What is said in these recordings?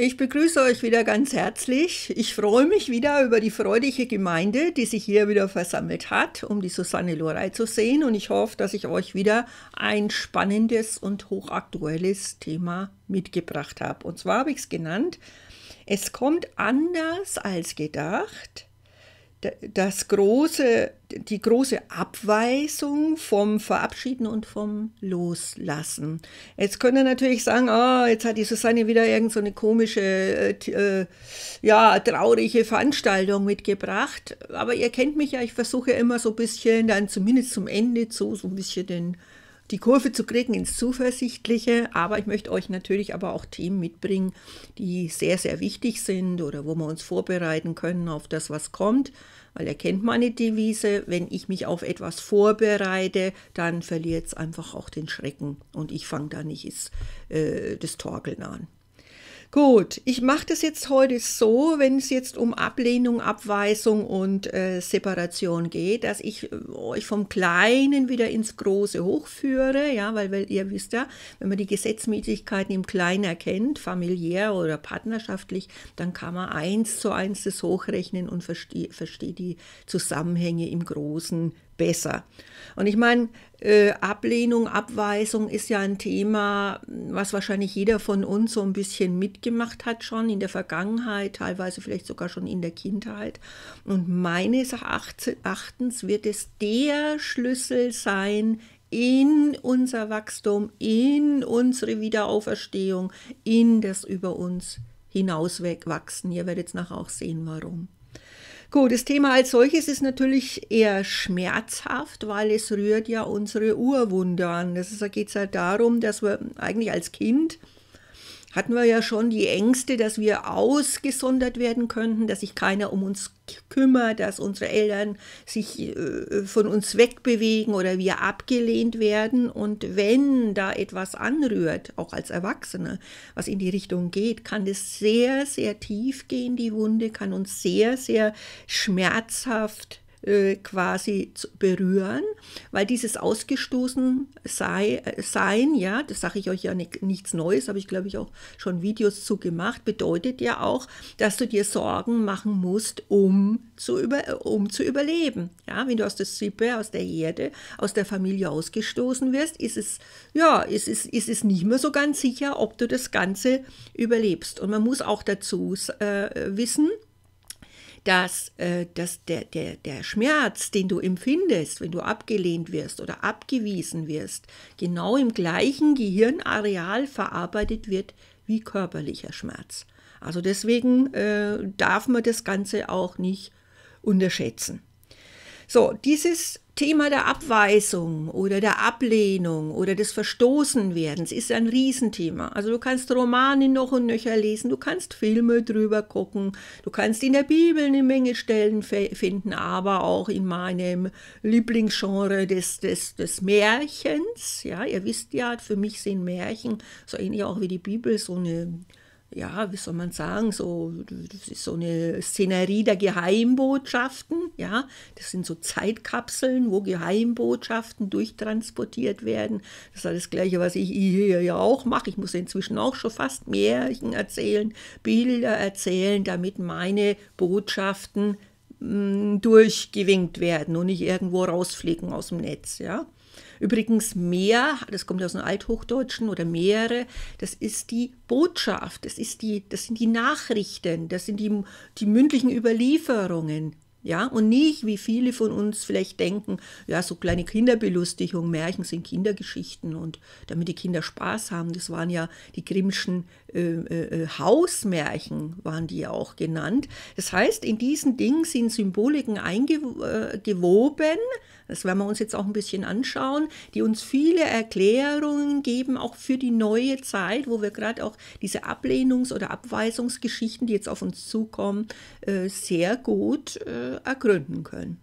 Ich begrüße euch wieder ganz herzlich. Ich freue mich wieder über die freudige Gemeinde, die sich hier wieder versammelt hat, um die Susanne Lorei zu sehen. Und ich hoffe, dass ich euch wieder ein spannendes und hochaktuelles Thema mitgebracht habe. Und zwar habe ich es genannt, es kommt anders als gedacht, das große, die große Abweisung vom Verabschieden und vom Loslassen. Jetzt könnte natürlich sagen, oh, jetzt hat die Susanne wieder irgendeine so komische, äh, äh, ja, traurige Veranstaltung mitgebracht. Aber ihr kennt mich ja, ich versuche immer so ein bisschen, dann zumindest zum Ende so, so ein bisschen den, die Kurve zu kriegen ins Zuversichtliche. Aber ich möchte euch natürlich aber auch Themen mitbringen, die sehr, sehr wichtig sind oder wo wir uns vorbereiten können auf das, was kommt weil er kennt meine Devise, wenn ich mich auf etwas vorbereite, dann verliert es einfach auch den Schrecken und ich fange da nicht ist, äh, das Torkeln an. Gut, ich mache das jetzt heute so, wenn es jetzt um Ablehnung, Abweisung und äh, Separation geht, dass ich äh, euch vom Kleinen wieder ins Große hochführe, ja, weil, weil ihr wisst ja, wenn man die Gesetzmäßigkeiten im Kleinen erkennt, familiär oder partnerschaftlich, dann kann man eins zu eins das hochrechnen und versteht versteh die Zusammenhänge im Großen besser. Und ich meine, äh, Ablehnung, Abweisung ist ja ein Thema, was wahrscheinlich jeder von uns so ein bisschen mitgemacht hat schon in der Vergangenheit, teilweise vielleicht sogar schon in der Kindheit. Und meines Erachtens wird es der Schlüssel sein, in unser Wachstum, in unsere Wiederauferstehung, in das über uns hinauswachsen. Ihr werdet es nachher auch sehen, warum. Gut, das Thema als solches ist natürlich eher schmerzhaft, weil es rührt ja unsere Urwunde an. Da geht es ja darum, dass wir eigentlich als Kind hatten wir ja schon die Ängste, dass wir ausgesondert werden könnten, dass sich keiner um uns kümmert, dass unsere Eltern sich äh, äh, von uns wegbewegen oder wir abgelehnt werden. Und wenn da etwas anrührt, auch als Erwachsene, was in die Richtung geht, kann das sehr, sehr tief gehen. Die Wunde kann uns sehr, sehr schmerzhaft äh, quasi berühren, weil dieses Ausgestoßen sei, äh, sein, ja, das sage ich euch ja nicht, nichts Neues, habe ich glaube ich auch schon Videos zu gemacht, bedeutet ja auch, dass du dir Sorgen machen musst, um zu, über, um zu überleben. Ja, wenn du aus der Sippe, aus der Erde, aus der Familie ausgestoßen wirst, ist es, ja, ist es, ist es nicht mehr so ganz sicher, ob du das Ganze überlebst. Und man muss auch dazu äh, wissen, dass, äh, dass der, der, der Schmerz, den du empfindest, wenn du abgelehnt wirst oder abgewiesen wirst, genau im gleichen Gehirnareal verarbeitet wird wie körperlicher Schmerz. Also deswegen äh, darf man das Ganze auch nicht unterschätzen. So, dieses Thema der Abweisung oder der Ablehnung oder des Verstoßenwerdens ist ein Riesenthema. Also du kannst Romane noch und nöcher lesen, du kannst Filme drüber gucken, du kannst in der Bibel eine Menge Stellen finden, aber auch in meinem Lieblingsgenre des, des, des Märchens. Ja, ihr wisst ja, für mich sind Märchen so ähnlich auch wie die Bibel so eine ja, wie soll man sagen, so, so eine Szenerie der Geheimbotschaften, ja, das sind so Zeitkapseln, wo Geheimbotschaften durchtransportiert werden. Das ist das Gleiche, was ich hier ja auch mache. Ich muss inzwischen auch schon fast Märchen erzählen, Bilder erzählen, damit meine Botschaften mh, mm, durchgewinkt werden und nicht irgendwo rausfliegen aus dem Netz, ja. Übrigens mehr, das kommt aus dem Althochdeutschen oder mehrere, das ist die Botschaft, das, ist die, das sind die Nachrichten, das sind die, die mündlichen Überlieferungen. Ja, und nicht, wie viele von uns vielleicht denken, ja, so kleine Kinderbelustigung, Märchen sind Kindergeschichten und damit die Kinder Spaß haben, das waren ja die Grimmschen äh, äh, Hausmärchen, waren die ja auch genannt. Das heißt, in diesen Dingen sind Symboliken eingewoben, äh, das werden wir uns jetzt auch ein bisschen anschauen, die uns viele Erklärungen geben, auch für die neue Zeit, wo wir gerade auch diese Ablehnungs- oder Abweisungsgeschichten, die jetzt auf uns zukommen, äh, sehr gut äh, ergründen können.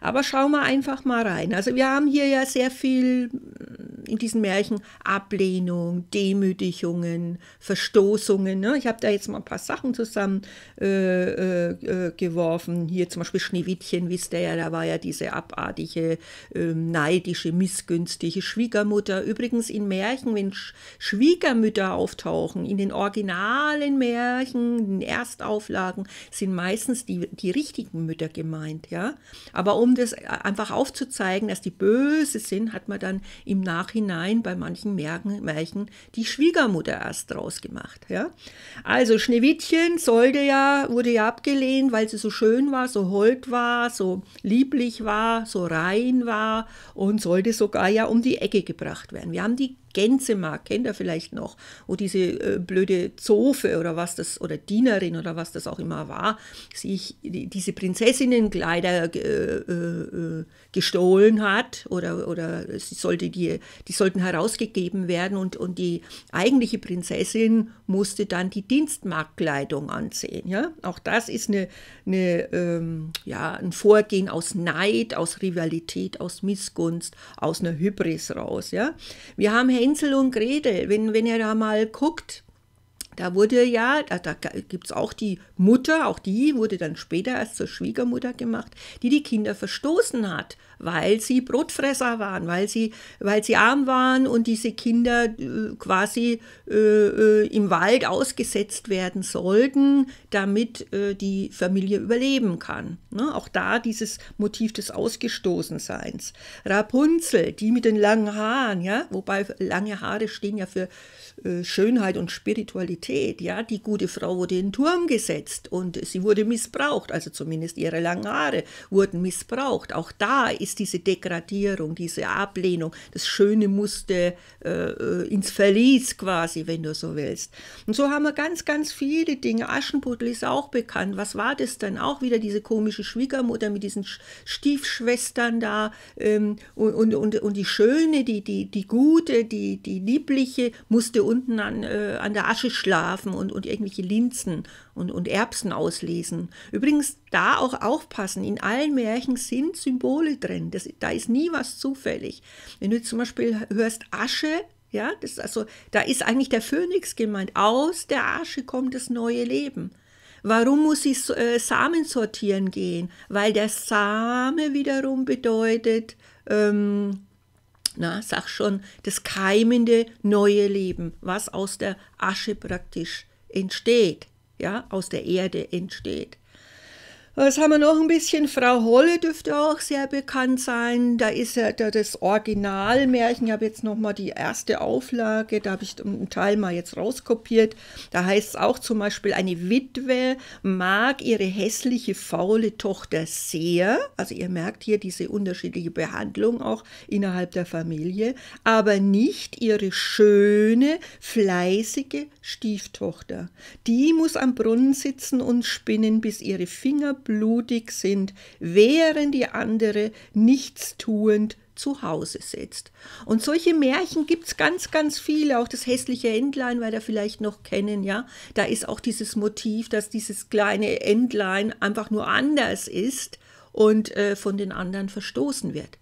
Aber schauen wir einfach mal rein. Also wir haben hier ja sehr viel mm, in diesen Märchen Ablehnung, Demütigungen, Verstoßungen. Ne? Ich habe da jetzt mal ein paar Sachen zusammengeworfen. äh, äh, äh Hier zum Beispiel Schneewittchen, wisst ihr ja, da war ja diese abartige, äh, neidische, missgünstige Schwiegermutter. Übrigens in Märchen, wenn Sch Schwiegermütter auftauchen, in den originalen Märchen, in den Erstauflagen, sind meistens die, die richtigen Mütter gemeint. Ja? Aber um das äh, einfach aufzuzeigen, dass die böse sind, hat man dann im Nachhinein bei manchen Märchen die Schwiegermutter erst draus gemacht. Ja? Also Schneewittchen sollte ja, wurde ja abgelehnt, weil sie so schön war, so hold war, so lieblich war, so rein war und sollte sogar ja um die Ecke gebracht werden. Wir haben die Gänsemarkt, kennt ihr vielleicht noch, wo diese äh, blöde Zofe oder was das, oder Dienerin oder was das auch immer war, sich diese Prinzessinnenkleider äh, äh, gestohlen hat oder, oder sie sollte die, die sollten herausgegeben werden und, und die eigentliche Prinzessin musste dann die Dienstmarktkleidung ansehen. Ja? Auch das ist eine, eine, ähm, ja, ein Vorgehen aus Neid, aus Rivalität, aus Missgunst, aus einer Hybris raus. Ja? Wir haben Hände Hänsel und Gretel, wenn, wenn ihr da mal guckt, da wurde ja, da, da gibt es auch die Mutter, auch die wurde dann später erst zur Schwiegermutter gemacht, die die Kinder verstoßen hat weil sie Brotfresser waren, weil sie, weil sie arm waren und diese Kinder äh, quasi äh, äh, im Wald ausgesetzt werden sollten, damit äh, die Familie überleben kann. Ne? Auch da dieses Motiv des Ausgestoßenseins. Rapunzel, die mit den langen Haaren, ja, wobei lange Haare stehen ja für äh, Schönheit und Spiritualität, ja, die gute Frau wurde in den Turm gesetzt und sie wurde missbraucht, also zumindest ihre langen Haare wurden missbraucht. Auch da ist ist diese Degradierung, diese Ablehnung. Das Schöne musste äh, äh, ins Verlies quasi, wenn du so willst. Und so haben wir ganz, ganz viele Dinge. Aschenputtel ist auch bekannt. Was war das dann? Auch wieder diese komische Schwiegermutter mit diesen Stiefschwestern da ähm, und, und, und, und die Schöne, die, die, die Gute, die, die Liebliche musste unten an, äh, an der Asche schlafen und, und irgendwelche Linsen und, und Erbsen auslesen. Übrigens da auch aufpassen, in allen Märchen sind Symbole drin, das, da ist nie was zufällig. Wenn du zum Beispiel hörst Asche, ja, das also, da ist eigentlich der Phönix gemeint, aus der Asche kommt das neue Leben. Warum muss ich äh, Samen sortieren gehen? Weil der Same wiederum bedeutet, ähm, na, sag schon, das keimende neue Leben, was aus der Asche praktisch entsteht ja, aus der Erde entsteht. Was haben wir noch ein bisschen? Frau Holle dürfte auch sehr bekannt sein. Da ist ja das Originalmärchen. Ich habe jetzt nochmal die erste Auflage, da habe ich einen Teil mal jetzt rauskopiert. Da heißt es auch zum Beispiel, eine Witwe mag ihre hässliche, faule Tochter sehr. Also ihr merkt hier diese unterschiedliche Behandlung auch innerhalb der Familie, aber nicht ihre schöne, fleißige Stieftochter. Die muss am Brunnen sitzen und spinnen, bis ihre Finger blutig sind, während die andere nichtstuend zu Hause sitzt. Und solche Märchen gibt es ganz, ganz viele. Auch das hässliche Entlein, weil da vielleicht noch kennen, ja. Da ist auch dieses Motiv, dass dieses kleine Entlein einfach nur anders ist und äh, von den anderen verstoßen wird.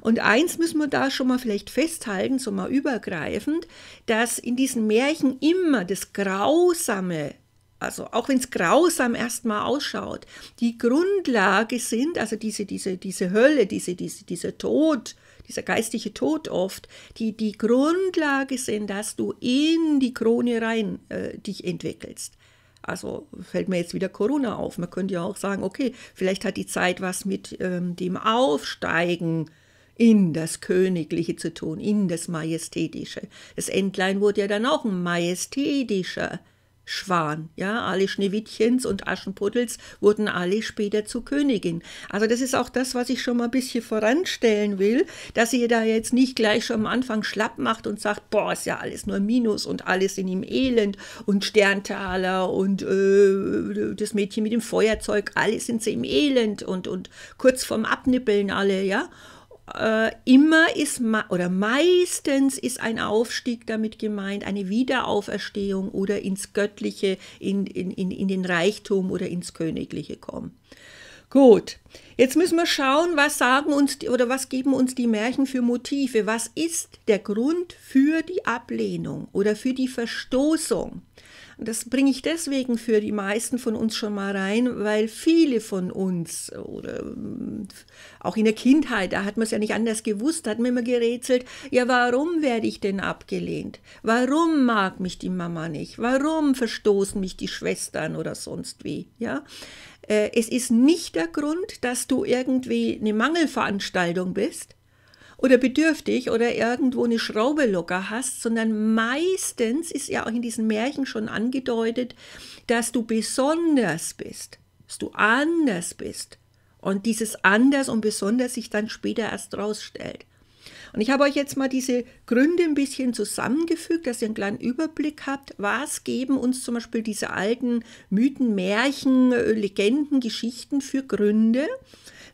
Und eins müssen wir da schon mal vielleicht festhalten, so mal übergreifend, dass in diesen Märchen immer das Grausame also auch wenn es grausam erstmal ausschaut, die Grundlage sind, also diese, diese, diese Hölle, diese, diese, dieser Tod, dieser geistige Tod oft, die, die Grundlage sind, dass du in die Krone rein äh, dich entwickelst. Also fällt mir jetzt wieder Corona auf. Man könnte ja auch sagen, okay, vielleicht hat die Zeit was mit ähm, dem Aufsteigen in das Königliche zu tun, in das Majestätische. Das Entlein wurde ja dann auch ein majestätischer Schwan. Ja, alle Schneewittchens und Aschenputtels wurden alle später zu Königin. Also das ist auch das, was ich schon mal ein bisschen voranstellen will, dass ihr da jetzt nicht gleich schon am Anfang schlapp macht und sagt, boah, ist ja alles nur Minus und alles in ihm Elend und Sterntaler und äh, das Mädchen mit dem Feuerzeug, alles sind sie im Elend und, und kurz vorm Abnippeln alle, ja äh, immer ist oder meistens ist ein Aufstieg damit gemeint, eine Wiederauferstehung oder ins Göttliche, in, in, in, in den Reichtum oder ins Königliche kommen. Gut, jetzt müssen wir schauen, was sagen uns oder was geben uns die Märchen für Motive? Was ist der Grund für die Ablehnung oder für die Verstoßung? Das bringe ich deswegen für die meisten von uns schon mal rein, weil viele von uns äh, oder ähm, auch in der Kindheit, da hat man es ja nicht anders gewusst, hat man immer gerätselt, ja, warum werde ich denn abgelehnt? Warum mag mich die Mama nicht? Warum verstoßen mich die Schwestern oder sonst wie? Ja? Äh, es ist nicht der Grund, dass du irgendwie eine Mangelveranstaltung bist, oder bedürftig oder irgendwo eine Schraube locker hast, sondern meistens ist ja auch in diesen Märchen schon angedeutet, dass du besonders bist, dass du anders bist und dieses anders und besonders sich dann später erst rausstellt. Und ich habe euch jetzt mal diese Gründe ein bisschen zusammengefügt, dass ihr einen kleinen Überblick habt. Was geben uns zum Beispiel diese alten Mythen, Märchen, Legenden, Geschichten für Gründe?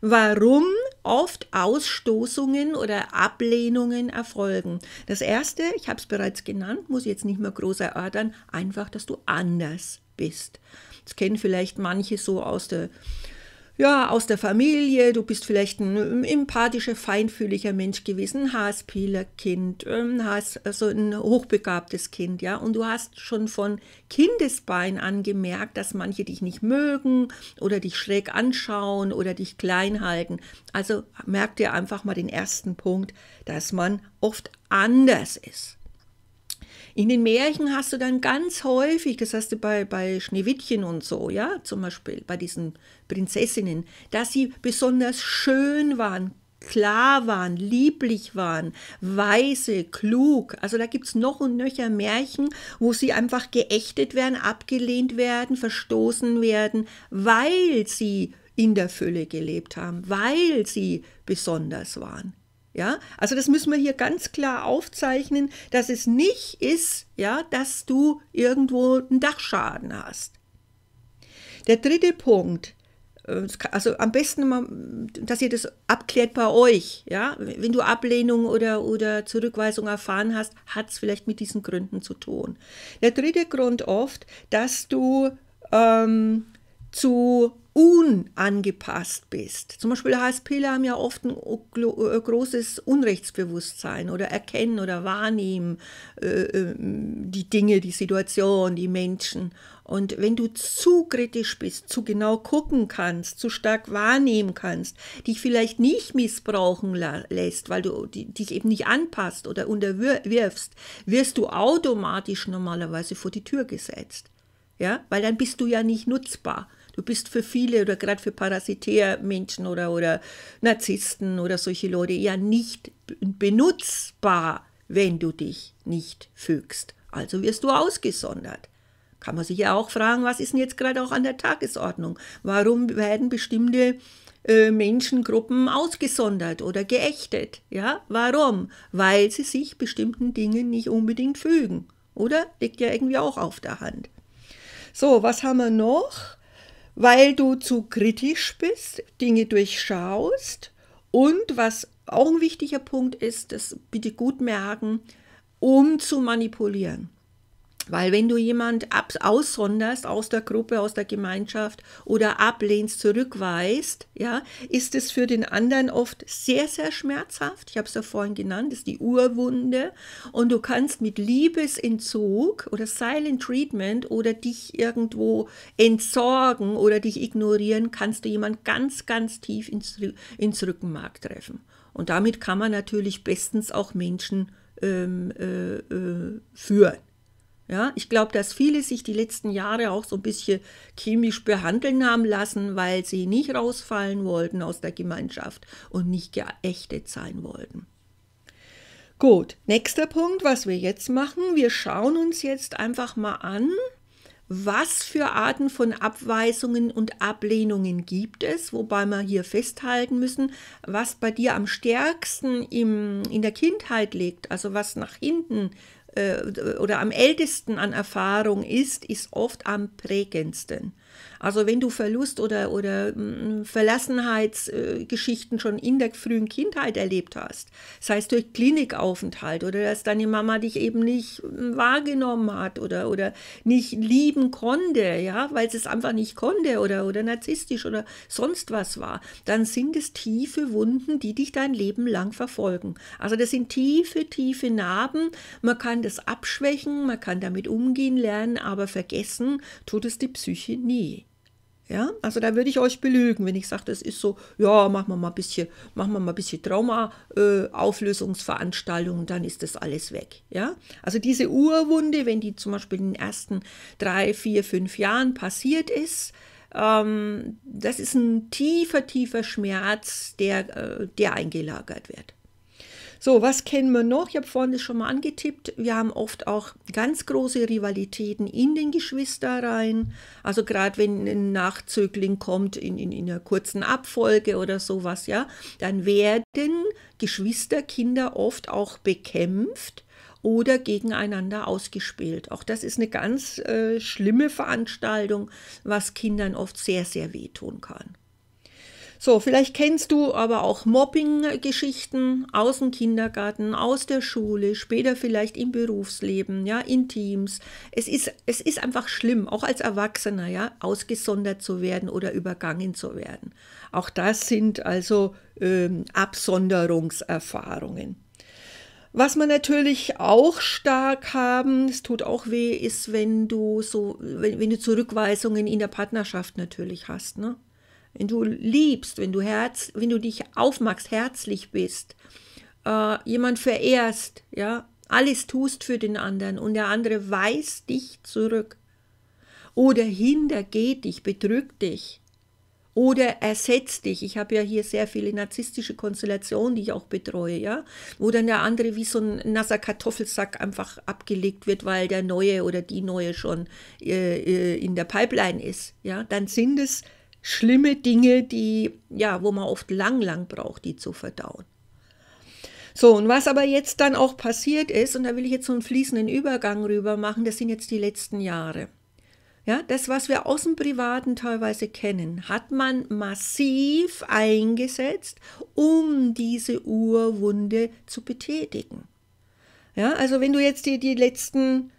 warum oft Ausstoßungen oder Ablehnungen erfolgen. Das erste, ich habe es bereits genannt, muss ich jetzt nicht mehr groß erörtern, einfach, dass du anders bist. Das kennen vielleicht manche so aus der ja, aus der Familie, du bist vielleicht ein ähm, empathischer, feinfühliger Mensch gewesen, ein HSPler-Kind, ähm, also ein hochbegabtes Kind, ja, und du hast schon von Kindesbein an gemerkt, dass manche dich nicht mögen oder dich schräg anschauen oder dich klein halten. Also merk dir einfach mal den ersten Punkt, dass man oft anders ist. In den Märchen hast du dann ganz häufig, das hast du bei, bei Schneewittchen und so, ja, zum Beispiel bei diesen Prinzessinnen, dass sie besonders schön waren, klar waren, lieblich waren, weise, klug. Also da gibt es noch und nöcher Märchen, wo sie einfach geächtet werden, abgelehnt werden, verstoßen werden, weil sie in der Fülle gelebt haben, weil sie besonders waren. Ja, also das müssen wir hier ganz klar aufzeichnen, dass es nicht ist, ja, dass du irgendwo einen Dachschaden hast. Der dritte Punkt, äh, also am besten, mal, dass ihr das abklärt bei euch. Ja? Wenn du Ablehnung oder, oder Zurückweisung erfahren hast, hat es vielleicht mit diesen Gründen zu tun. Der dritte Grund oft, dass du ähm, zu unangepasst bist. Zum Beispiel HSPler haben ja oft ein äh, großes Unrechtsbewusstsein oder erkennen oder wahrnehmen äh, ähm, die Dinge, die Situation, die Menschen. Und wenn du zu kritisch bist, zu genau gucken kannst, zu stark wahrnehmen kannst, dich vielleicht nicht missbrauchen lässt, weil du dich eben nicht anpasst oder unterwirfst, wirst du automatisch normalerweise vor die Tür gesetzt. Ja, weil dann bist du ja nicht nutzbar. Du bist für viele oder gerade für Parasitärmenschen oder, oder Narzissten oder solche Leute ja nicht benutzbar, wenn du dich nicht fügst. Also wirst du ausgesondert. Kann man sich ja auch fragen, was ist denn jetzt gerade auch an der Tagesordnung? Warum werden bestimmte äh, Menschengruppen ausgesondert oder geächtet? Ja, warum? Weil sie sich bestimmten Dingen nicht unbedingt fügen. Oder? Liegt ja irgendwie auch auf der Hand. So, was haben wir noch? weil du zu kritisch bist, Dinge durchschaust und was auch ein wichtiger Punkt ist, das bitte gut merken, um zu manipulieren. Weil wenn du jemand aussonderst aus der Gruppe, aus der Gemeinschaft oder ablehnst, zurückweist, ja, ist es für den anderen oft sehr, sehr schmerzhaft. Ich habe es ja vorhin genannt, das ist die Urwunde. Und du kannst mit Liebesentzug oder Silent Treatment oder dich irgendwo entsorgen oder dich ignorieren, kannst du jemand ganz, ganz tief ins, ins Rückenmark treffen. Und damit kann man natürlich bestens auch Menschen ähm, äh, äh führen. Ja, ich glaube, dass viele sich die letzten Jahre auch so ein bisschen chemisch behandeln haben lassen, weil sie nicht rausfallen wollten aus der Gemeinschaft und nicht geächtet sein wollten. Gut, nächster Punkt, was wir jetzt machen, wir schauen uns jetzt einfach mal an, was für Arten von Abweisungen und Ablehnungen gibt es, wobei wir hier festhalten müssen, was bei dir am stärksten im, in der Kindheit liegt, also was nach hinten äh, äh, oder am ältesten an Erfahrung ist, ist oft am prägendsten. Also wenn du Verlust oder, oder mm, Verlassenheitsgeschichten schon in der frühen Kindheit erlebt hast, sei es durch Klinikaufenthalt oder dass deine Mama dich eben nicht mm, wahrgenommen hat oder, oder nicht lieben konnte, ja, weil sie es einfach nicht konnte oder, oder narzisstisch oder sonst was war, dann sind es tiefe Wunden, die dich dein Leben lang verfolgen. Also das sind tiefe, tiefe Narben. Man kann das abschwächen, man kann damit umgehen lernen, aber vergessen tut es die Psyche nie. Ja, also da würde ich euch belügen, wenn ich sage, das ist so, ja, machen wir mal ein bisschen, machen wir mal ein bisschen Trauma-Auflösungsveranstaltungen, äh, dann ist das alles weg. Ja, also diese Urwunde, wenn die zum Beispiel in den ersten drei, vier, fünf Jahren passiert ist, ähm, das ist ein tiefer, tiefer Schmerz, der, äh, der eingelagert wird. So, was kennen wir noch? Ich habe vorhin das schon mal angetippt. Wir haben oft auch ganz große Rivalitäten in den Geschwisterreihen. Also gerade wenn ein Nachzögling kommt in, in, in einer kurzen Abfolge oder sowas, ja, dann werden Geschwisterkinder oft auch bekämpft oder gegeneinander ausgespielt. Auch das ist eine ganz äh, schlimme Veranstaltung, was Kindern oft sehr, sehr wehtun kann. So, vielleicht kennst du aber auch Mobbing-Geschichten aus dem Kindergarten, aus der Schule, später vielleicht im Berufsleben, ja, in Teams. Es ist, es ist einfach schlimm, auch als Erwachsener, ja, ausgesondert zu werden oder übergangen zu werden. Auch das sind also ähm, Absonderungserfahrungen. Was man natürlich auch stark haben, es tut auch weh, ist, wenn du so, wenn, wenn du Zurückweisungen in der Partnerschaft natürlich hast, ne? wenn du liebst, wenn du Herz, wenn du dich aufmachst, herzlich bist, äh, jemand verehrst, ja, alles tust für den anderen und der andere weist dich zurück oder hintergeht dich, bedrückt dich oder ersetzt dich. Ich habe ja hier sehr viele narzisstische Konstellationen, die ich auch betreue, ja, wo dann der andere wie so ein nasser Kartoffelsack einfach abgelegt wird, weil der neue oder die neue schon äh, äh in der Pipeline ist, ja, dann sind es schlimme Dinge, die, ja, wo man oft lang, lang braucht, die zu verdauen. So, und was aber jetzt dann auch passiert ist, und da will ich jetzt so einen fließenden Übergang rüber machen, das sind jetzt die letzten Jahre. Ja, das, was wir aus dem Privaten teilweise kennen, hat man massiv eingesetzt, um diese Urwunde zu betätigen. Ja, also wenn du jetzt dir die letzten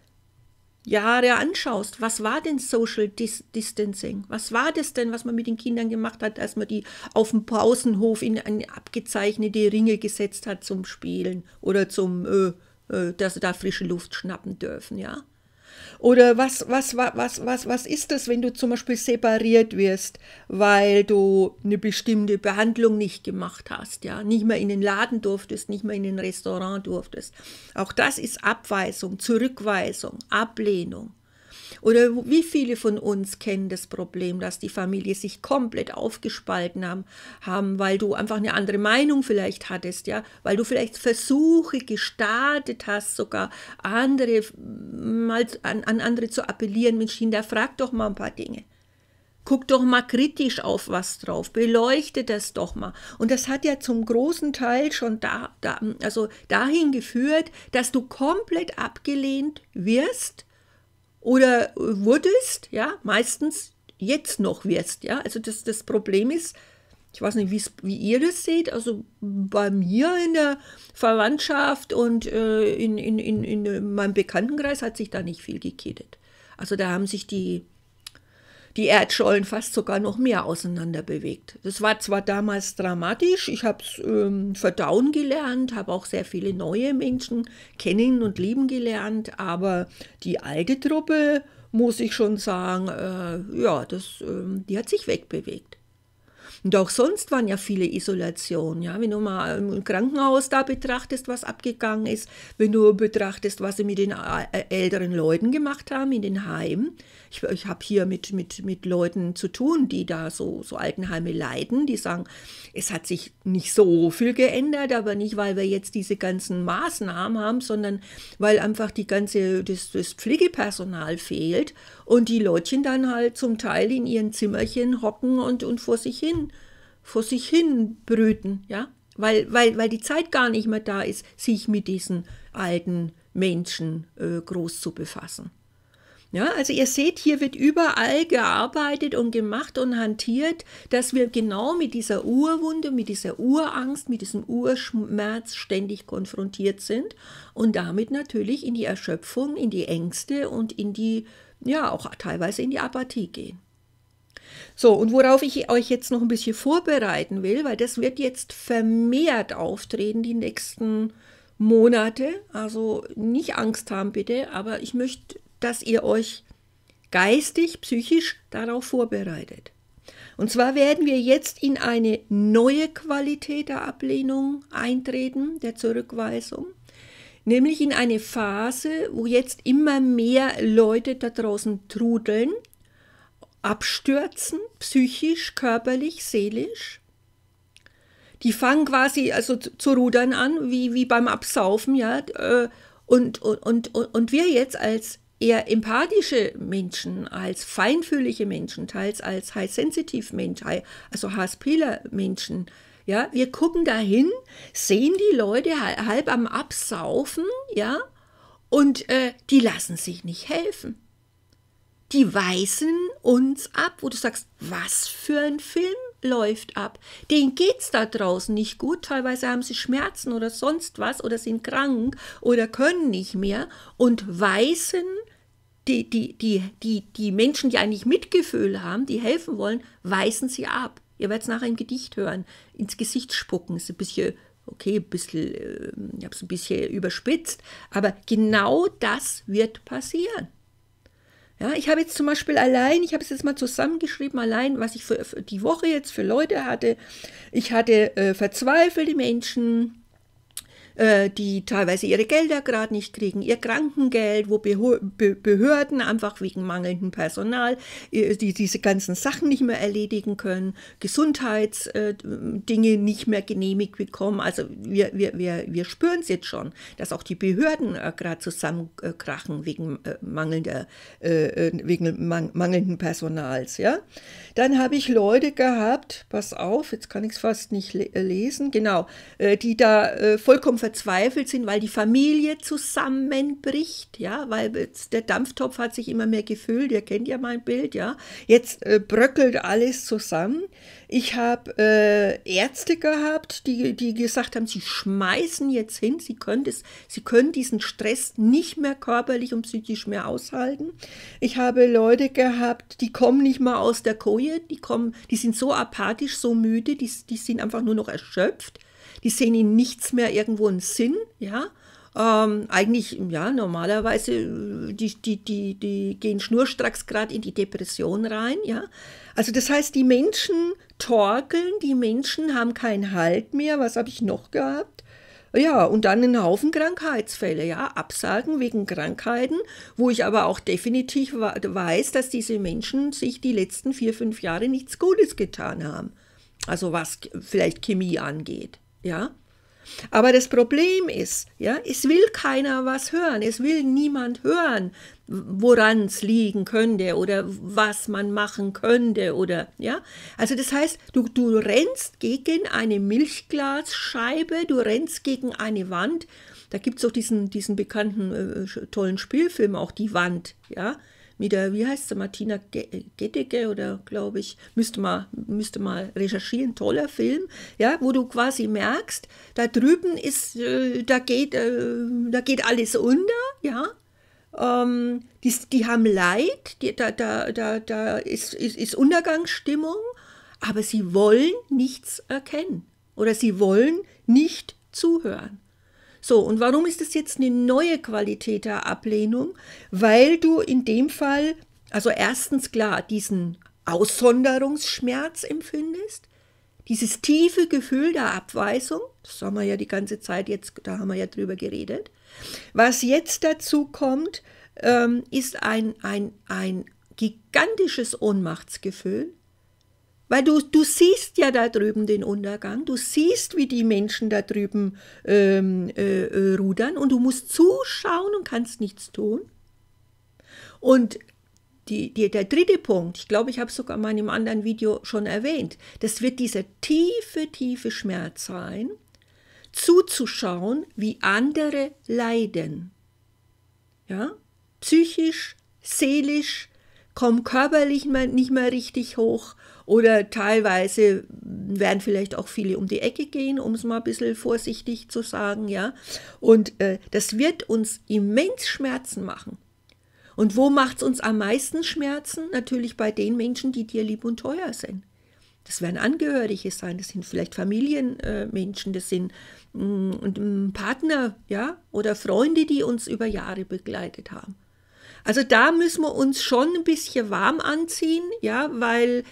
Jahre anschaust, was war denn Social Dis Distancing? Was war das denn, was man mit den Kindern gemacht hat, als man die auf dem Pausenhof in, in abgezeichnete Ringe gesetzt hat zum Spielen oder zum, äh, äh, dass sie da frische Luft schnappen dürfen, ja? Oder was, was, was, was, was, was ist das, wenn du zum Beispiel separiert wirst, weil du eine bestimmte Behandlung nicht gemacht hast, ja, nicht mehr in den Laden durftest, nicht mehr in den Restaurant durftest. Auch das ist Abweisung, Zurückweisung, Ablehnung. Oder wie viele von uns kennen das Problem, dass die Familie sich komplett aufgespalten haben, haben weil du einfach eine andere Meinung vielleicht hattest, ja, weil du vielleicht Versuche gestartet hast, sogar andere mm, mal an, an andere zu appellieren, Mensch, hinterfrag doch mal ein paar Dinge. Guck doch mal kritisch auf was drauf, beleuchte das doch mal. Und das hat ja zum großen Teil schon da, da, also dahin geführt, dass du komplett abgelehnt wirst oder äh, wurdest, ja, meistens jetzt noch wirst, ja. Also das, das Problem ist, ich weiß nicht, wie ihr das seht, also bei mir in der Verwandtschaft und äh, in, in, in, in meinem Bekanntenkreis hat sich da nicht viel gekettet. Also da haben sich die die Erdschollen fast sogar noch mehr auseinander bewegt. Das war zwar damals dramatisch, ich habe es ähm, verdauen gelernt, habe auch sehr viele neue Menschen kennen und lieben gelernt, aber die alte Truppe, muss ich schon sagen, äh, ja, das, äh, die hat sich wegbewegt. Und auch sonst waren ja viele Isolationen. Ja? Wenn du mal im ähm, Krankenhaus da betrachtest, was abgegangen ist, wenn du betrachtest, was sie mit den äh, älteren Leuten gemacht haben in den Heimen, ich, ich habe hier mit, mit, mit Leuten zu tun, die da so, so Altenheime leiden, die sagen, es hat sich nicht so viel geändert, aber nicht, weil wir jetzt diese ganzen Maßnahmen haben, sondern weil einfach die ganze, das, das Pflegepersonal fehlt und die Leutchen dann halt zum Teil in ihren Zimmerchen hocken und, und vor sich hin, vor sich hin brüten, ja. Weil, weil, weil die Zeit gar nicht mehr da ist, sich mit diesen alten Menschen äh, groß zu befassen. Ja, also ihr seht, hier wird überall gearbeitet und gemacht und hantiert, dass wir genau mit dieser Urwunde, mit dieser Urangst, mit diesem Urschmerz ständig konfrontiert sind und damit natürlich in die Erschöpfung, in die Ängste und in die, ja, auch teilweise in die Apathie gehen. So, und worauf ich euch jetzt noch ein bisschen vorbereiten will, weil das wird jetzt vermehrt auftreten, die nächsten Monate. Also nicht Angst haben bitte, aber ich möchte dass ihr euch geistig, psychisch darauf vorbereitet. Und zwar werden wir jetzt in eine neue Qualität der Ablehnung eintreten, der Zurückweisung, nämlich in eine Phase, wo jetzt immer mehr Leute da draußen trudeln, abstürzen, psychisch, körperlich, seelisch. Die fangen quasi also zu rudern an, wie, wie beim Absaufen, ja. Äh, und, und, und, und wir jetzt als eher empathische Menschen als feinfühlige Menschen, teils als high-sensitive Menschen, also HSPler-Menschen. Ja, wir gucken dahin, sehen die Leute halb am Absaufen, ja, und äh, die lassen sich nicht helfen. Die weisen uns ab, wo du sagst, was für ein Film läuft ab. Denen geht's da draußen nicht gut. Teilweise haben sie Schmerzen oder sonst was oder sind krank oder können nicht mehr und weisen die, die, die, die, die Menschen, die eigentlich Mitgefühl haben, die helfen wollen, weisen sie ab. Ihr werdet es nachher im Gedicht hören, ins Gesicht spucken, ist ein bisschen, okay, ein bisschen, ähm, ich habe es ein bisschen überspitzt, aber genau das wird passieren. Ja, ich habe jetzt zum Beispiel allein, ich habe es jetzt mal zusammengeschrieben, allein, was ich für, für, die Woche jetzt für Leute hatte. Ich hatte äh, verzweifelte Menschen, äh, die teilweise ihre Gelder gerade nicht kriegen, ihr Krankengeld, wo Behörden einfach wegen mangelndem Personal äh, die diese ganzen Sachen nicht mehr erledigen können, Gesundheitsdinge äh, nicht mehr genehmigt bekommen. Also wir, wir, wir, wir spüren es jetzt schon, dass auch die Behörden gerade zusammenkrachen wegen mangelnder, wegen mangelnden Personals. Ja? Dann habe ich Leute gehabt, pass auf, jetzt kann ich es fast nicht lesen, genau, die da vollkommen verzweifelt sind, weil die Familie zusammenbricht, ja, weil der Dampftopf hat sich immer mehr gefüllt, ihr kennt ja mein Bild, ja. Jetzt äh, bröckelt alles zusammen. Ich habe äh, Ärzte gehabt, die, die gesagt haben, sie schmeißen jetzt hin, sie können, das, sie können diesen Stress nicht mehr körperlich und psychisch mehr aushalten. Ich habe Leute gehabt, die kommen nicht mal aus der Koje, die kommen, die sind so apathisch, so müde, die, die sind einfach nur noch erschöpft die sehen in nichts mehr irgendwo einen Sinn, ja. Ähm, eigentlich, ja, normalerweise, äh, die, die, die, die gehen schnurstracks gerade in die Depression rein, ja. Also das heißt, die Menschen torkeln, die Menschen haben keinen Halt mehr, was habe ich noch gehabt? Ja, und dann einen Haufen Krankheitsfälle, ja, Absagen wegen Krankheiten, wo ich aber auch definitiv weiß, dass diese Menschen sich die letzten vier, fünf Jahre nichts Gutes getan haben. Also was vielleicht Chemie angeht ja. Aber das Problem ist, ja, es will keiner was hören, es will niemand hören, woran es liegen könnte oder was man machen könnte oder, ja. Also das heißt, du, du rennst gegen eine Milchglasscheibe, du rennst gegen eine Wand. Da gibt es auch diesen, diesen bekannten äh, tollen Spielfilm, auch die Wand, ja mit der, wie heißt sie, Martina Gettige oder glaube ich, müsste mal, müsste mal recherchieren, toller Film, ja, wo du quasi merkst, da drüben ist, äh, da geht, äh, da geht alles unter, ja. Ähm, die, die haben Leid, die, da, da, da, da ist, ist, ist Untergangsstimmung, aber sie wollen nichts erkennen oder sie wollen nicht zuhören. So, und warum ist es jetzt eine neue Qualität der Ablehnung? Weil du in dem Fall, also erstens klar, diesen Aussonderungsschmerz empfindest, dieses tiefe Gefühl der Abweisung, das haben wir ja die ganze Zeit jetzt, da haben wir ja drüber geredet. Was jetzt dazu kommt, ähm, ist ein, ein, ein gigantisches Ohnmachtsgefühl, weil du, du siehst ja da drüben den Untergang, du siehst, wie die Menschen da drüben ähm, äh, äh, rudern und du musst zuschauen und kannst nichts tun. Und die, die, der dritte Punkt, ich glaube, ich habe es sogar mal in einem anderen Video schon erwähnt, das wird dieser tiefe, tiefe Schmerz sein, zuzuschauen, wie andere leiden. Ja? Psychisch, seelisch, kommen körperlich nicht mehr richtig hoch oder teilweise werden vielleicht auch viele um die Ecke gehen, um es mal ein bisschen vorsichtig zu sagen, ja. Und äh, das wird uns immens Schmerzen machen. Und wo macht es uns am meisten Schmerzen? Natürlich bei den Menschen, die dir lieb und teuer sind. Das werden Angehörige sein, das sind vielleicht Familienmenschen, äh, das sind mh, mm, mh, Partner, ja, oder Freunde, die uns über Jahre begleitet haben. Also da müssen wir uns schon ein bisschen warm anziehen, ja, weil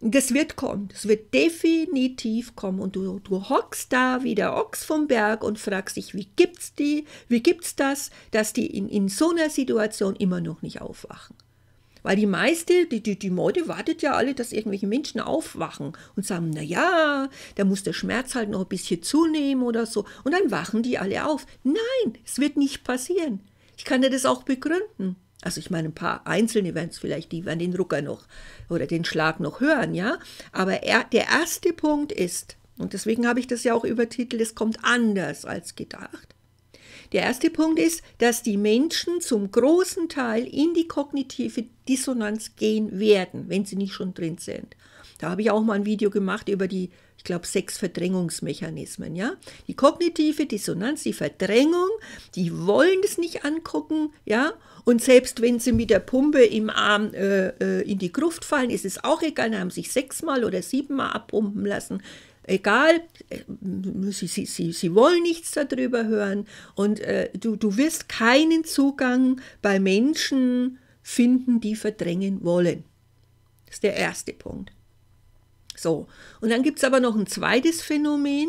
das wird kommen, das wird definitiv kommen. Und du, du hockst da wie der Ochs vom Berg und fragst dich, wie gibt's die, wie gibt's das, dass die in, in so einer Situation immer noch nicht aufwachen? Weil die meiste, die, die, die Mode wartet ja alle, dass irgendwelche Menschen aufwachen und sagen, naja, da muss der Schmerz halt noch ein bisschen zunehmen oder so. Und dann wachen die alle auf. Nein, es wird nicht passieren. Ich kann dir das auch begründen. Also ich meine, ein paar einzelne werden es vielleicht, die werden den Rucker noch oder den Schlag noch hören, ja. Aber er, der erste Punkt ist, und deswegen habe ich das ja auch übertitelt, es kommt anders als gedacht. Der erste Punkt ist, dass die Menschen zum großen Teil in die kognitive Dissonanz gehen werden, wenn sie nicht schon drin sind. Da habe ich auch mal ein Video gemacht über die, ich glaube, sechs Verdrängungsmechanismen. Ja? Die kognitive Dissonanz, die Verdrängung, die wollen es nicht angucken, ja, und selbst wenn sie mit der Pumpe im Arm äh, äh, in die Gruft fallen, ist es auch egal, dann haben sich sechsmal oder siebenmal abpumpen lassen. Egal, äh, sie, sie, sie, sie wollen nichts darüber hören und äh, du, du wirst keinen Zugang bei Menschen finden, die verdrängen wollen. Das ist der erste Punkt. So, und dann gibt es aber noch ein zweites Phänomen.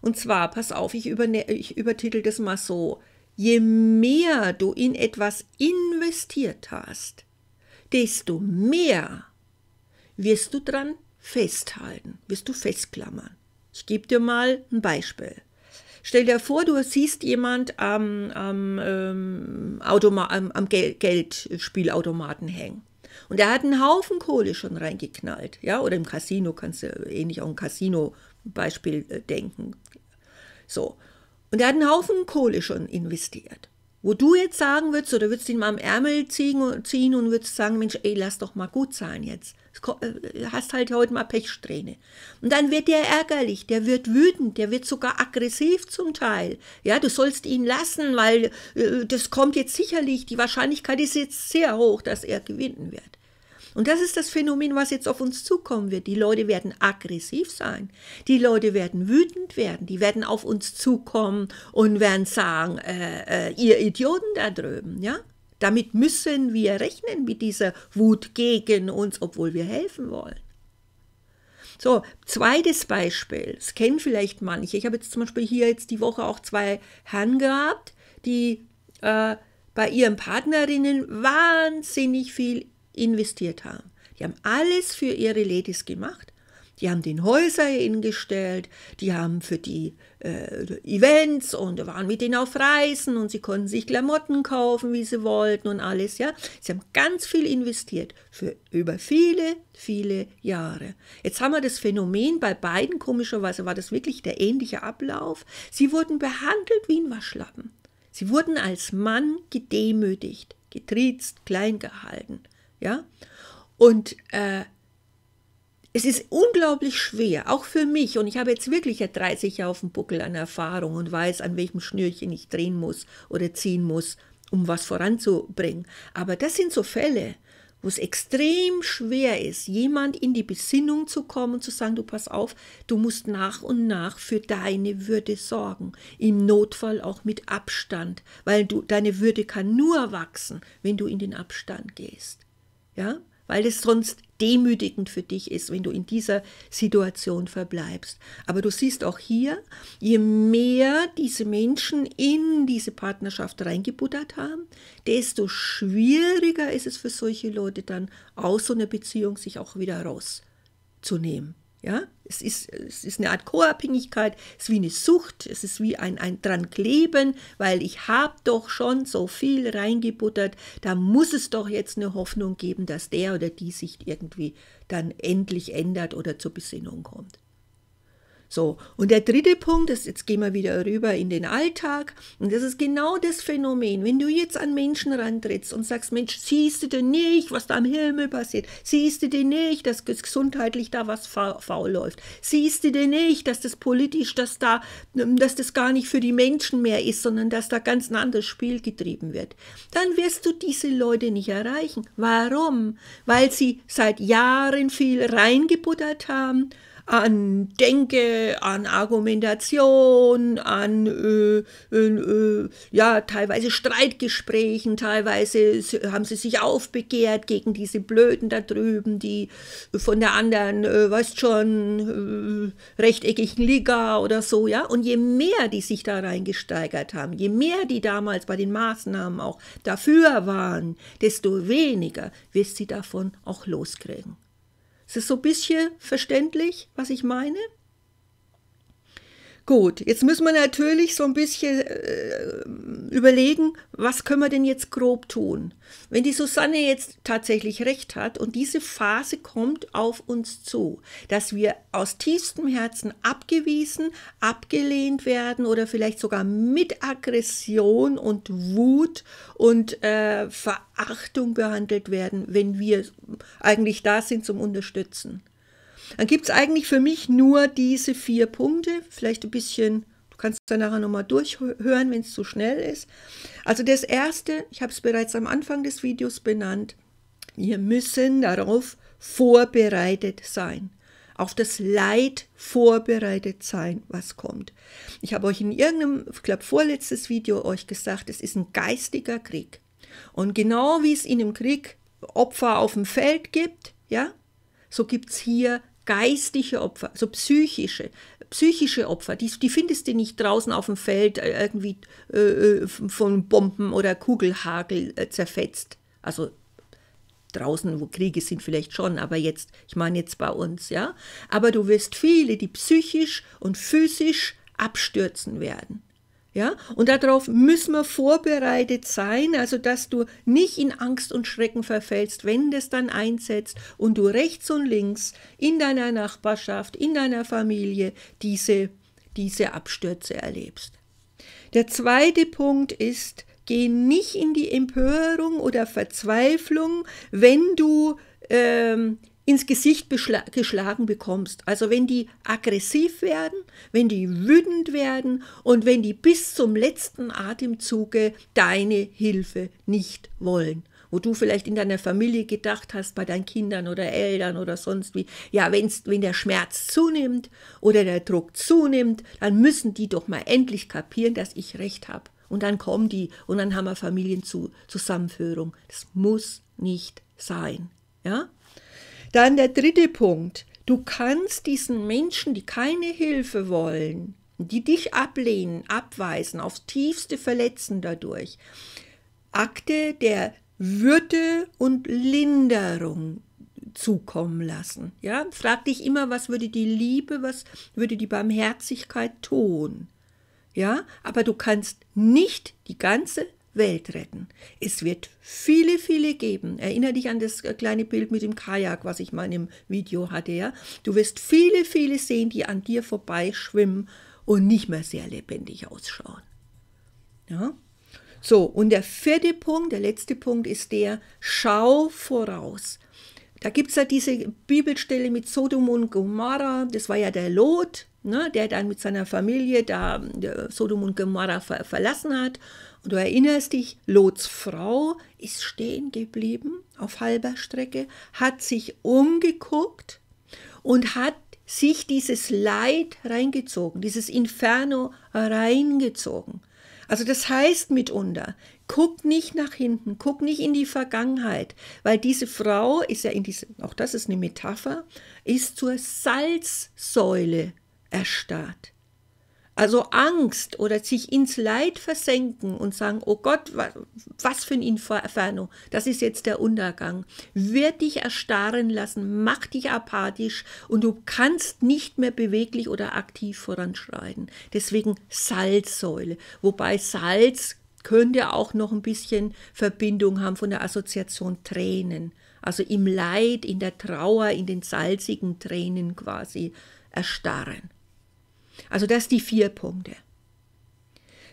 Und zwar, pass auf, ich, über, ich übertitel das mal so, je mehr du in etwas investiert hast, desto mehr wirst du dran festhalten, wirst du festklammern. Ich gebe dir mal ein Beispiel. Stell dir vor, du siehst jemand am, am, ähm, Automa am, am Gel Geldspielautomaten hängen. Und er hat einen Haufen Kohle schon reingeknallt. Ja? Oder im Casino kannst du ähnlich auch ein Casino-Beispiel äh, denken. So. Und er hat einen Haufen Kohle schon investiert. Wo du jetzt sagen würdest, oder würdest ihn mal am Ärmel ziehen und würdest sagen, Mensch, ey, lass doch mal gut sein jetzt. Äh, hast halt heute mal Pechsträhne. Und dann wird der ärgerlich, der wird wütend, der wird sogar aggressiv zum Teil. Ja, du sollst ihn lassen, weil äh, das kommt jetzt sicherlich, die Wahrscheinlichkeit ist jetzt sehr hoch, dass er gewinnen wird. Und das ist das Phänomen, was jetzt auf uns zukommen wird. Die Leute werden aggressiv sein, die Leute werden wütend werden, die werden auf uns zukommen und werden sagen, äh, äh, ihr Idioten da drüben, ja? Damit müssen wir rechnen mit dieser Wut gegen uns, obwohl wir helfen wollen. So, zweites Beispiel, das kennen vielleicht manche. Ich habe jetzt zum Beispiel hier jetzt die Woche auch zwei Herren gehabt, die äh, bei ihren Partnerinnen wahnsinnig viel investiert haben. Die haben alles für ihre Ladies gemacht. Die haben den Häuser hingestellt, die haben für die äh, Events und waren mit denen auf Reisen und sie konnten sich Klamotten kaufen, wie sie wollten und alles, ja. Sie haben ganz viel investiert für über viele, viele Jahre. Jetzt haben wir das Phänomen bei beiden, komischerweise war das wirklich der ähnliche Ablauf. Sie wurden behandelt wie ein Waschlappen. Sie wurden als Mann gedemütigt, getriezt, klein gehalten. Ja? Und äh, es ist unglaublich schwer, auch für mich. Und ich habe jetzt wirklich ja 30 Jahre auf dem Buckel an Erfahrung und weiß, an welchem Schnürchen ich drehen muss oder ziehen muss, um was voranzubringen. Aber das sind so Fälle, wo es extrem schwer ist, jemand in die Besinnung zu kommen und zu sagen, du pass auf, du musst nach und nach für deine Würde sorgen, im Notfall auch mit Abstand, weil du deine Würde kann nur wachsen, wenn du in den Abstand gehst ja, weil es sonst demütigend für dich ist, wenn du in dieser Situation verbleibst. Aber du siehst auch hier, je mehr diese Menschen in diese Partnerschaft reingebuttert haben, desto schwieriger ist es für solche Leute dann, aus so einer Beziehung sich auch wieder rauszunehmen. Ja, es ist, es ist eine Art Co-Abhängigkeit, es ist wie eine Sucht, es ist wie ein, ein dran weil ich habe doch schon so viel reingebuttert, da muss es doch jetzt eine Hoffnung geben, dass der oder die sich irgendwie dann endlich ändert oder zur Besinnung kommt. So, und der dritte Punkt ist, jetzt gehen wir wieder rüber in den Alltag. Und das ist genau das Phänomen. Wenn du jetzt an Menschen rantrittst und sagst, Mensch, siehst du denn nicht, was da am Himmel passiert? Siehst du denn nicht, dass gesundheitlich da was fa faul läuft? Siehst du denn nicht, dass das politisch, dass da, ähm, dass das gar nicht für die Menschen mehr ist, sondern dass da ganz ein anderes Spiel getrieben wird? Dann wirst du diese Leute nicht erreichen. Warum? Weil sie seit Jahren viel reingebuttert haben an Denke, an Argumentation, an äh, äh, äh ja, teilweise Streitgesprächen, teilweise haben sie sich aufbegehrt gegen diese Blöden da drüben, die von der anderen, äh, weißt schon, äh, rechteckigen Liga oder so, ja. Und je mehr die sich da reingesteigert haben, je mehr die damals bei den Maßnahmen auch dafür waren, desto weniger wirst sie davon auch loskriegen. Ist es so ein bisschen verständlich, was ich meine? Gut, jetzt müssen wir natürlich so ein bisschen äh, überlegen, was können wir denn jetzt grob tun? Wenn die Susanne jetzt tatsächlich recht hat und diese Phase kommt auf uns zu, dass wir aus tiefstem Herzen abgewiesen, abgelehnt werden oder vielleicht sogar mit Aggression und Wut und äh, Verachtung behandelt werden, wenn wir eigentlich da sind zum Unterstützen. Dann gibt es eigentlich für mich nur diese vier Punkte, vielleicht ein bisschen, du kannst es dann nachher nochmal durchhören, wenn es zu schnell ist. Also das Erste, ich habe es bereits am Anfang des Videos benannt, wir müssen darauf vorbereitet sein auf das Leid vorbereitet sein, was kommt. Ich habe euch in irgendeinem, ich glaube vorletztes Video euch gesagt, es ist ein geistiger Krieg. Und genau wie es in einem Krieg Opfer auf dem Feld gibt, ja, so gibt es hier geistige Opfer, also psychische, psychische Opfer, die, die findest du nicht draußen auf dem Feld äh, irgendwie äh, äh von Bomben oder Kugelhagel äh, zerfetzt. Also draußen, wo Kriege sind vielleicht schon, aber jetzt, ich meine jetzt bei uns, ja. Aber du wirst viele, die psychisch und physisch abstürzen werden. Ja, und darauf müssen wir vorbereitet sein, also dass du nicht in Angst und Schrecken verfällst, wenn das dann einsetzt und du rechts und links in deiner Nachbarschaft, in deiner Familie diese, diese Abstürze erlebst. Der zweite Punkt ist, geh nicht in die Empörung oder Verzweiflung, wenn du ähm, ins Gesicht geschlagen bekommst. Also wenn die aggressiv werden, wenn die wütend werden und wenn die bis zum letzten Atemzuge deine Hilfe nicht wollen. Wo du vielleicht in deiner Familie gedacht hast, bei deinen Kindern oder Eltern oder sonst wie, ja, wenn's, wenn der Schmerz zunimmt oder der Druck zunimmt, dann müssen die doch mal endlich kapieren, dass ich recht habe. Und dann kommen die und dann haben wir Familienzusammenführung. Das muss nicht sein. Ja? Dann der dritte Punkt. Du kannst diesen Menschen, die keine Hilfe wollen, die dich ablehnen, abweisen, aufs tiefste verletzen dadurch, Akte der Würde und Linderung zukommen lassen. Ja, frag dich immer, was würde die Liebe, was würde die Barmherzigkeit tun? Ja, aber du kannst nicht die ganze Welt retten. Es wird viele, viele geben. Erinnere dich an das äh, kleine Bild mit dem Kajak, was ich mal im Video hatte. Ja? Du wirst viele, viele sehen, die an dir vorbeischwimmen und nicht mehr sehr lebendig ausschauen. Ja? So, und der vierte Punkt, der letzte Punkt ist der, schau voraus. Da gibt es ja diese Bibelstelle mit Sodom und Gomorra, das war ja der Lot, ne, der dann mit seiner Familie da äh, Sodom und Gomorra ver verlassen hat und du erinnerst dich, Lots Frau ist stehen geblieben auf halber Strecke, hat sich umgeguckt und hat sich dieses Leid reingezogen, dieses Inferno reingezogen. Also das heißt mitunter, guck nicht nach hinten, guck nicht in die Vergangenheit, weil diese Frau ist ja in diese, auch das ist eine Metapher, ist zur Salzsäule erstarrt. Also Angst oder sich ins Leid versenken und sagen, oh Gott, was für ein Inferno, das ist jetzt der Untergang, wird dich erstarren lassen, macht dich apathisch und du kannst nicht mehr beweglich oder aktiv voranschreiten. Deswegen Salzsäule, wobei Salz könnte auch noch ein bisschen Verbindung haben von der Assoziation Tränen. Also im Leid, in der Trauer, in den salzigen Tränen quasi erstarren. Also das sind die vier Punkte.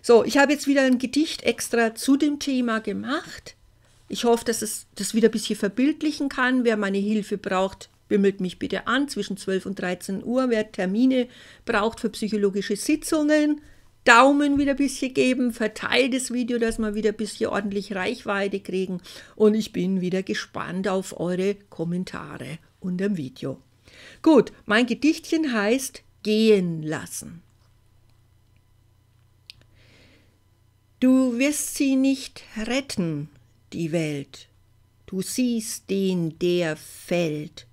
So, ich habe jetzt wieder ein Gedicht extra zu dem Thema gemacht. Ich hoffe, dass es das wieder ein bisschen verbildlichen kann. Wer meine Hilfe braucht, bimmelt mich bitte an zwischen 12 und 13 Uhr. Wer Termine braucht für psychologische Sitzungen, Daumen wieder ein bisschen geben, verteilt das Video, dass wir wieder ein bisschen ordentlich Reichweite kriegen. Und ich bin wieder gespannt auf eure Kommentare unter dem Video. Gut, mein Gedichtchen heißt gehen lassen. Du wirst sie nicht retten, die Welt, du siehst den, der fällt.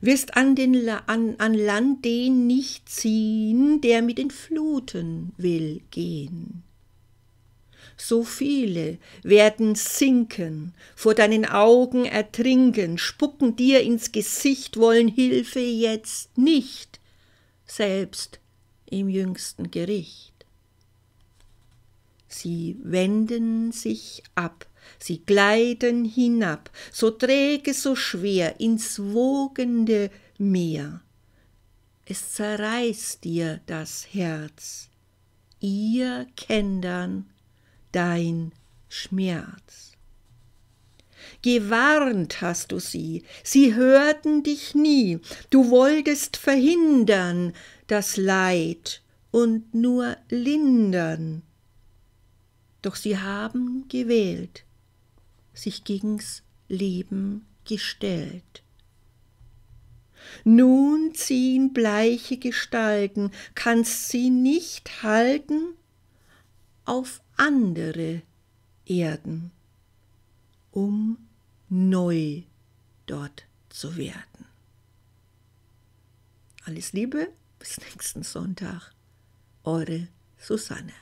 Wirst an, den, an, an Land den nicht ziehen, der mit den Fluten will gehen. So viele werden sinken, vor deinen Augen ertrinken, spucken dir ins Gesicht, wollen Hilfe jetzt nicht, selbst im jüngsten Gericht. Sie wenden sich ab, sie gleiten hinab, so träge, so schwer, ins wogende Meer. Es zerreißt dir das Herz, ihr Kindern, dein Schmerz. Gewarnt hast du sie, sie hörten dich nie, du wolltest verhindern das Leid und nur lindern. Doch sie haben gewählt, sich gegen's Leben gestellt. Nun ziehen bleiche Gestalten, kannst sie nicht halten auf andere Erden, um neu dort zu werden. Alles Liebe, bis nächsten Sonntag, eure Susanne.